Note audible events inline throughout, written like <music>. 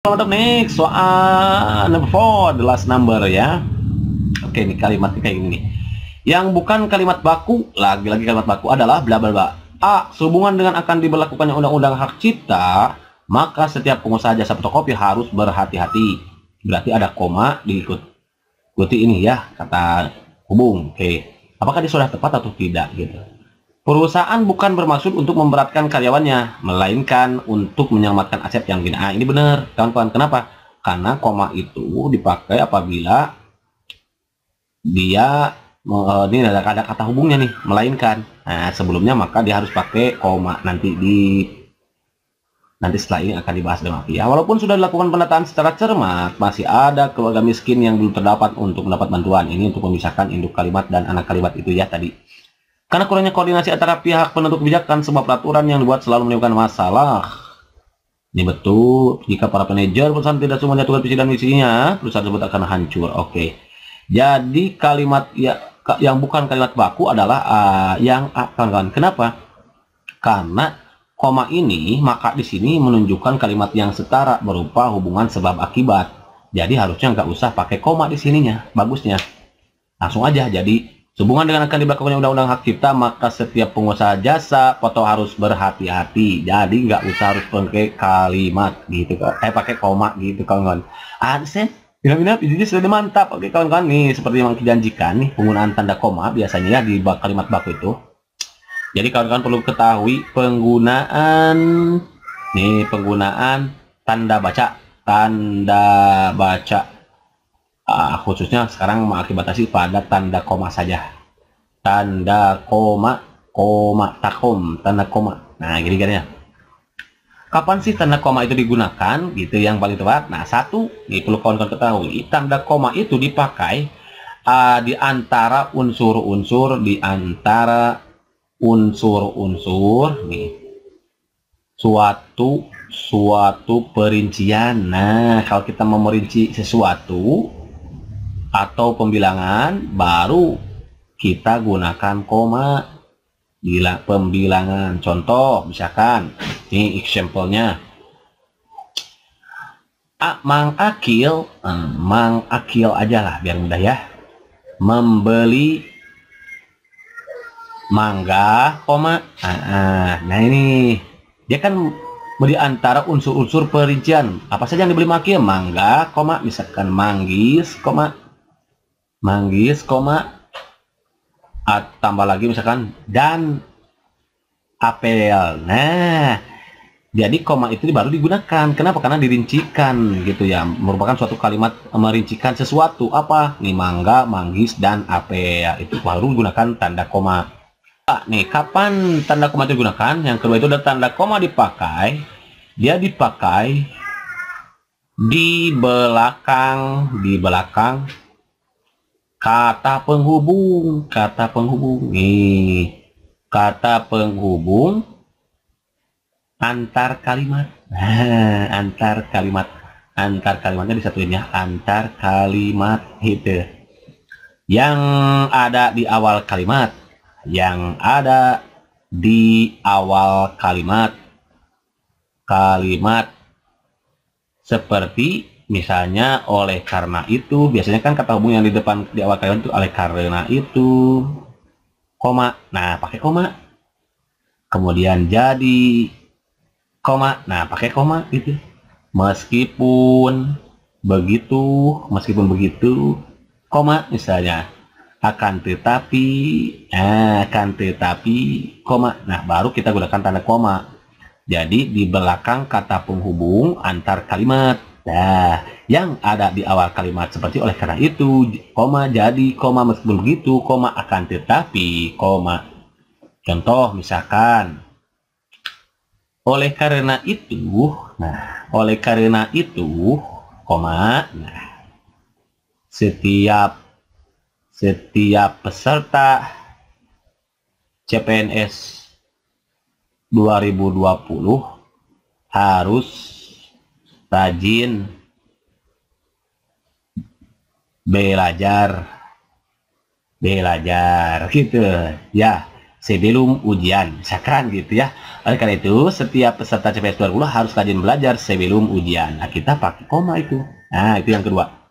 Untuk next soal number four, the last number ya. Oke, ini kalimatnya kayak ini Yang bukan kalimat baku, lagi-lagi kalimat baku adalah bla bla bla. A. Sehubungan dengan akan diberlakukannya undang-undang hak cipta, maka setiap pengusaha jasa fotokopi harus berhati-hati. Berarti ada koma diikut Ikuti ini ya, kata hubung. Oke. Apakah dia sudah tepat atau tidak gitu. Perusahaan bukan bermaksud untuk memberatkan karyawannya, melainkan untuk menyelamatkan aset yang gini. Ah, ini benar, kawan-kawan. Kenapa? Karena koma itu dipakai apabila dia eh, ini ada, ada kata hubungnya nih, melainkan. Nah, sebelumnya maka dia harus pakai koma nanti di nanti setelah ini akan dibahas dengan ya. Walaupun sudah dilakukan penataan secara cermat, masih ada keluarga miskin yang belum terdapat untuk mendapat bantuan. Ini untuk memisahkan induk kalimat dan anak kalimat itu ya tadi. Karena kurangnya koordinasi antara pihak penentu kebijakan sebab peraturan yang dibuat selalu menimbulkan masalah. Ini betul. Jika para manajer perusahaan tidak semuanya menyatukan visi dan misinya, perusahaan tersebut akan hancur. Oke. Jadi kalimat ya yang bukan kalimat baku adalah uh, yang uh, ah, kawan Kenapa? Karena koma ini maka di sini menunjukkan kalimat yang setara berupa hubungan sebab akibat. Jadi harusnya nggak usah pakai koma di sininya. Bagusnya langsung aja jadi Sehubungan dengan akan diberlakukannya Undang-Undang Hak Cipta, maka setiap pengusaha jasa foto harus berhati-hati. Jadi nggak usah harus pakai kalimat gitu, eh pakai koma gitu kawan-kawan. Adsen, Inap-inap, ini sudah mantap. Oke kawan-kawan, nih seperti yang dijanjikan nih penggunaan tanda koma biasanya ya di kalimat baku itu. Jadi kawan-kawan perlu ketahui penggunaan nih penggunaan tanda baca, tanda baca uh, khususnya sekarang mengakibatasi pada tanda koma saja tanda koma koma takom tanda koma nah gini gini kan ya kapan sih tanda koma itu digunakan gitu yang paling tepat nah satu di perlu kawan-kawan ketahui tanda koma itu dipakai uh, di antara unsur-unsur di antara unsur-unsur nih suatu suatu perincian. Nah, kalau kita memerinci sesuatu, atau pembilangan baru kita gunakan koma bila pembilangan contoh misalkan ini example-nya mang akil eh, mang akil aja lah biar mudah ya membeli mangga koma ah, ah, nah ini dia kan di antara unsur-unsur perincian apa saja yang dibeli makil mangga koma misalkan manggis koma manggis koma at, tambah lagi misalkan dan apel nah jadi koma itu baru digunakan kenapa karena dirincikan gitu ya merupakan suatu kalimat merincikan sesuatu apa nih mangga manggis dan apel itu baru gunakan tanda koma nah, nih kapan tanda koma itu digunakan yang kedua itu ada tanda koma dipakai dia dipakai di belakang di belakang kata penghubung kata penghubung nih kata penghubung antar kalimat nah, antar kalimat antar kalimatnya disatuin ya antar kalimat itu yang ada di awal kalimat yang ada di awal kalimat kalimat seperti misalnya oleh karena itu biasanya kan kata hubung yang di depan di awal kalimat itu oleh karena itu koma nah pakai koma kemudian jadi koma nah pakai koma gitu meskipun begitu meskipun begitu koma misalnya akan tetapi eh, akan tetapi koma nah baru kita gunakan tanda koma jadi di belakang kata penghubung antar kalimat Nah, yang ada di awal kalimat seperti oleh karena itu, koma jadi, koma meskipun begitu, koma akan tetapi, koma. Contoh misalkan, oleh karena itu, nah, oleh karena itu, koma, nah, setiap setiap peserta CPNS 2020 harus rajin belajar belajar gitu ya sebelum ujian sekarang gitu ya oleh karena itu setiap peserta CPS 20 harus rajin belajar sebelum ujian nah kita pakai koma itu nah itu yang kedua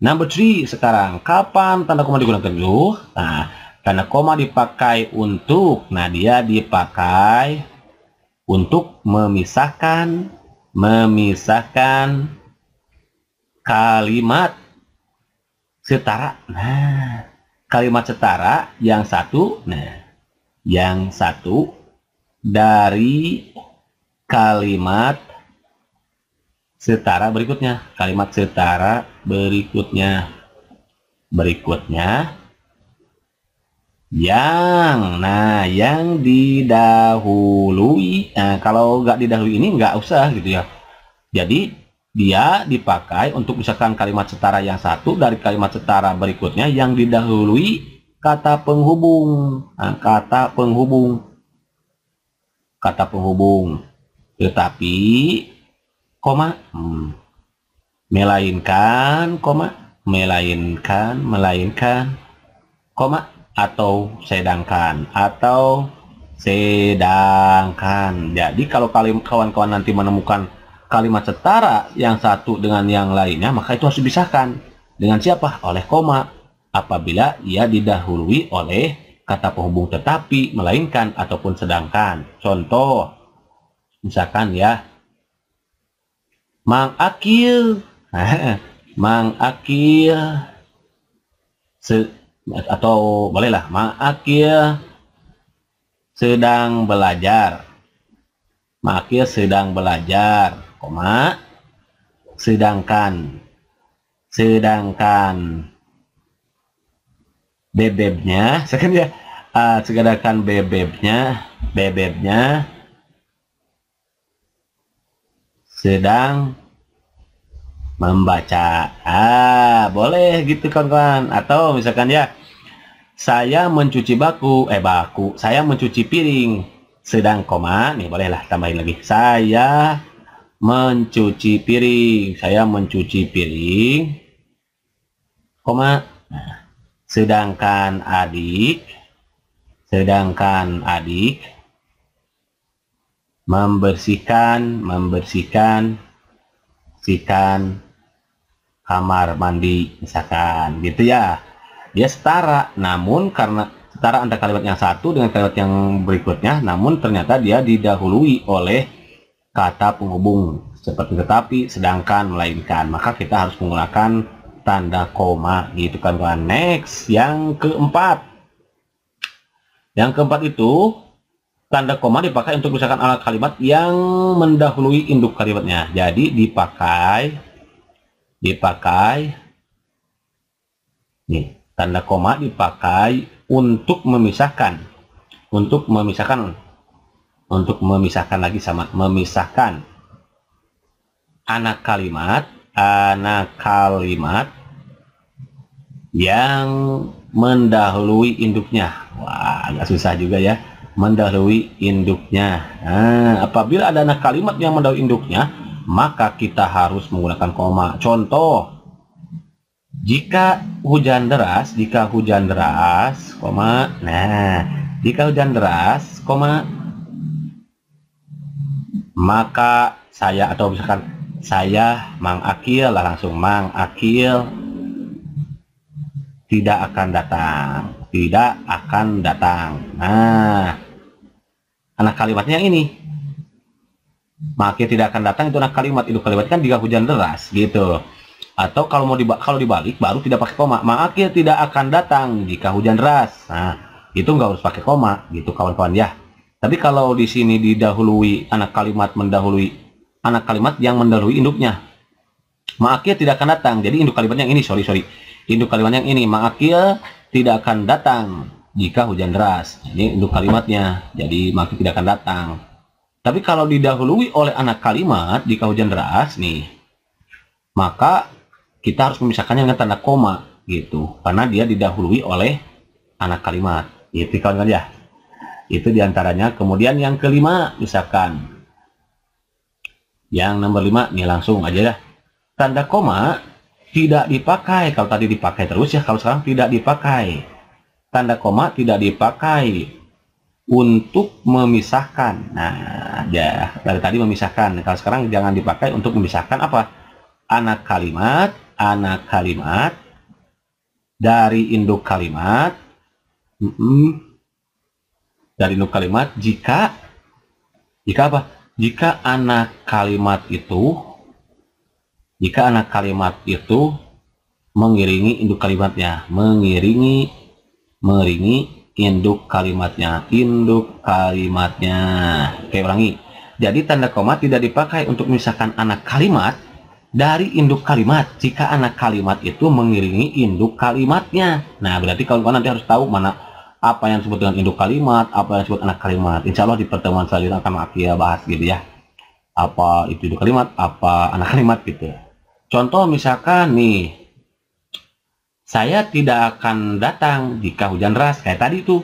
number three sekarang kapan tanda koma digunakan dulu nah tanda koma dipakai untuk nah dia dipakai untuk memisahkan memisahkan kalimat setara. Nah, kalimat setara yang satu, nah, yang satu dari kalimat setara berikutnya. Kalimat setara berikutnya. Berikutnya yang nah yang didahului nah, kalau nggak didahului ini nggak usah gitu ya jadi dia dipakai untuk misalkan kalimat setara yang satu dari kalimat setara berikutnya yang didahului kata penghubung nah, kata penghubung kata penghubung tetapi koma hmm, melainkan koma melainkan melainkan koma atau sedangkan atau sedangkan jadi kalau kawan-kawan nanti menemukan kalimat setara yang satu dengan yang lainnya maka itu harus dipisahkan dengan siapa oleh koma apabila ia didahului oleh kata penghubung tetapi melainkan ataupun sedangkan contoh misalkan ya Mang Akil <laughs> Mang Akil atau bolehlah ma'akil ya, sedang belajar ma'akil ya, sedang belajar koma sedangkan sedangkan bebebnya sekarang <laughs> ya uh, ah, sedangkan bebebnya bebebnya sedang membaca. Ah, boleh gitu kawan-kawan. Atau misalkan ya, saya mencuci baku, eh baku, saya mencuci piring. Sedang koma, nih bolehlah tambahin lagi. Saya mencuci piring, saya mencuci piring, koma. Nah, sedangkan adik, sedangkan adik membersihkan, membersihkan, sikan kamar mandi misalkan gitu ya dia setara namun karena setara antara kalimat yang satu dengan kalimat yang berikutnya namun ternyata dia didahului oleh kata penghubung seperti tetapi sedangkan melainkan maka kita harus menggunakan tanda koma gitu kan kawan next yang keempat yang keempat itu tanda koma dipakai untuk misalkan alat kalimat yang mendahului induk kalimatnya jadi dipakai dipakai nih tanda koma dipakai untuk memisahkan untuk memisahkan untuk memisahkan lagi sama memisahkan anak kalimat anak kalimat yang mendahului induknya wah agak susah juga ya mendahului induknya nah, apabila ada anak kalimat yang mendahului induknya maka kita harus menggunakan koma. Contoh, jika hujan deras, jika hujan deras, koma, nah, jika hujan deras, koma, maka saya atau misalkan saya Mang Akil lah langsung Mang Akil tidak akan datang, tidak akan datang. Nah, anak kalimatnya yang ini, makin tidak akan datang itu anak kalimat itu kalimat kan jika hujan deras gitu atau kalau mau dibalik, kalau dibalik baru tidak pakai koma makin tidak akan datang jika hujan deras nah itu nggak harus pakai koma gitu kawan-kawan ya tapi kalau di sini didahului anak kalimat mendahului anak kalimat yang mendahului induknya makin tidak akan datang jadi induk kalimat yang ini sorry sorry induk kalimat yang ini makin tidak akan datang jika hujan deras ini induk kalimatnya jadi makin tidak akan datang tapi kalau didahului oleh anak kalimat di kajian deras nih, maka kita harus memisahkannya dengan tanda koma gitu, karena dia didahului oleh anak kalimat. Itu kawan ya. Itu diantaranya. Kemudian yang kelima, misalkan yang nomor lima nih langsung aja ya. Tanda koma tidak dipakai. Kalau tadi dipakai terus ya, kalau sekarang tidak dipakai. Tanda koma tidak dipakai untuk memisahkan. Nah, Ya Dari tadi memisahkan. Kalau sekarang jangan dipakai untuk memisahkan apa? Anak kalimat, anak kalimat, dari induk kalimat, mm -mm, dari induk kalimat, jika, jika apa? Jika anak kalimat itu, jika anak kalimat itu mengiringi induk kalimatnya, mengiringi, mengiringi induk kalimatnya induk kalimatnya oke ulangi jadi tanda koma tidak dipakai untuk misalkan anak kalimat dari induk kalimat jika anak kalimat itu mengiringi induk kalimatnya nah berarti kalau nanti harus tahu mana apa yang disebut dengan induk kalimat apa yang disebut anak kalimat insya Allah di pertemuan selanjutnya akan ya bahas gitu ya apa itu induk kalimat apa anak kalimat gitu contoh misalkan nih saya tidak akan datang jika hujan deras kayak tadi itu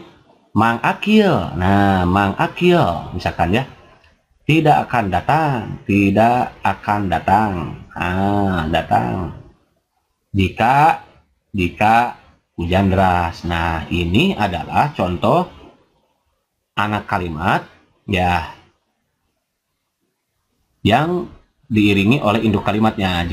Mang Akil nah Mang Akil misalkan ya tidak akan datang tidak akan datang ah datang jika jika hujan deras nah ini adalah contoh anak kalimat ya yang diiringi oleh induk kalimatnya